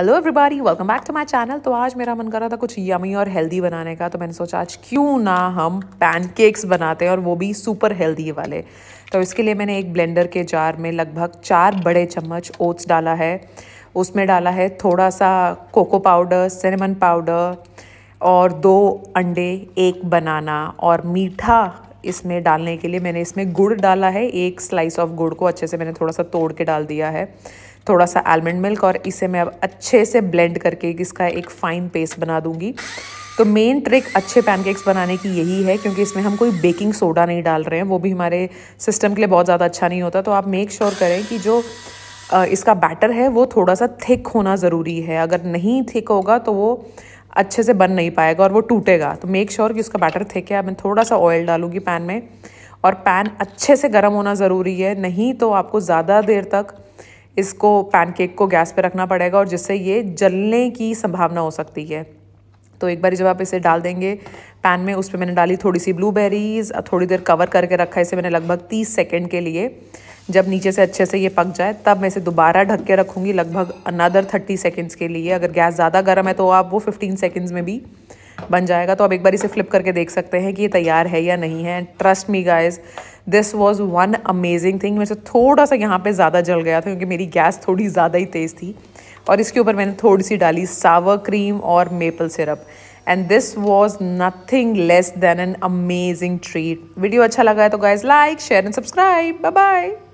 hello everybody welcome back to my channel तो आज मेरा मन कर रहा था कुछ यमी और हेल्दी बनाने का तो मैंने सोचा आज क्यों ना हम पैनकेक्स बनाते हैं और वो भी सुपर हेल्दी वाले तो इसके लिए मैंने एक ब्लेंडर के जार में लगभग चार बड़े चम्मच ओट्स डाला है उसमें डाला है थोड़ा सा कोको पाउडर सिनेमन पाउडर और दो अंडे एक बनाना और मीठा इसमें डालने के लिए मैंने इसमें गुड़ डाला है एक स्लाइस ऑफ गुड़ को अच्छे से मैंने थोड़ा सा तोड़ के डाल दिया है थोड़ा सा आलमंड मिल्क और इसे मैं अब अच्छे से ब्लेंड करके इसका एक फ़ाइन पेस्ट बना दूँगी तो मेन ट्रिक अच्छे पैनकेक्स बनाने की यही है क्योंकि इसमें हम कोई बेकिंग सोडा नहीं डाल रहे हैं वो भी हमारे सिस्टम के लिए बहुत ज़्यादा अच्छा नहीं होता तो आप मेक श्योर sure करें कि जो इसका बैटर है वो थोड़ा सा थिक होना ज़रूरी है अगर नहीं थिक होगा तो वो अच्छे से बन नहीं पाएगा और वो टूटेगा तो मेक श्योर sure कि उसका बैटर थिक है मैं थोड़ा सा ऑयल डालूंगी पैन में और पैन अच्छे से गर्म होना ज़रूरी है नहीं तो आपको ज़्यादा देर तक इसको पैनकेक को गैस पे रखना पड़ेगा और जिससे ये जलने की संभावना हो सकती है तो एक बार जब आप इसे डाल देंगे पैन में उस पर मैंने डाली थोड़ी सी ब्लूबेरीज़ थोड़ी देर कवर करके रखा इसे मैंने लगभग तीस सेकेंड के लिए जब नीचे से अच्छे से ये पक जाए तब मैं इसे दोबारा ढक के रखूँगी लगभग अनदर थर्टी सेकेंड्स के लिए अगर गैस ज़्यादा गर्म है तो आप वो फिफ्टीन सेकेंड्स में भी बन जाएगा तो आप एक बार इसे फ्लिप करके देख सकते हैं कि ये तैयार है या नहीं है trust me guys this was one amazing thing मेरे से थोड़ा सा यहाँ पर ज़्यादा जल गया था क्योंकि मेरी गैस थोड़ी ज़्यादा ही तेज़ थी और इसके ऊपर मैंने थोड़ी सी डाली सावर क्रीम और maple syrup and this was nothing less than an amazing treat video अच्छा लगा है तो guys like share and subscribe bye bye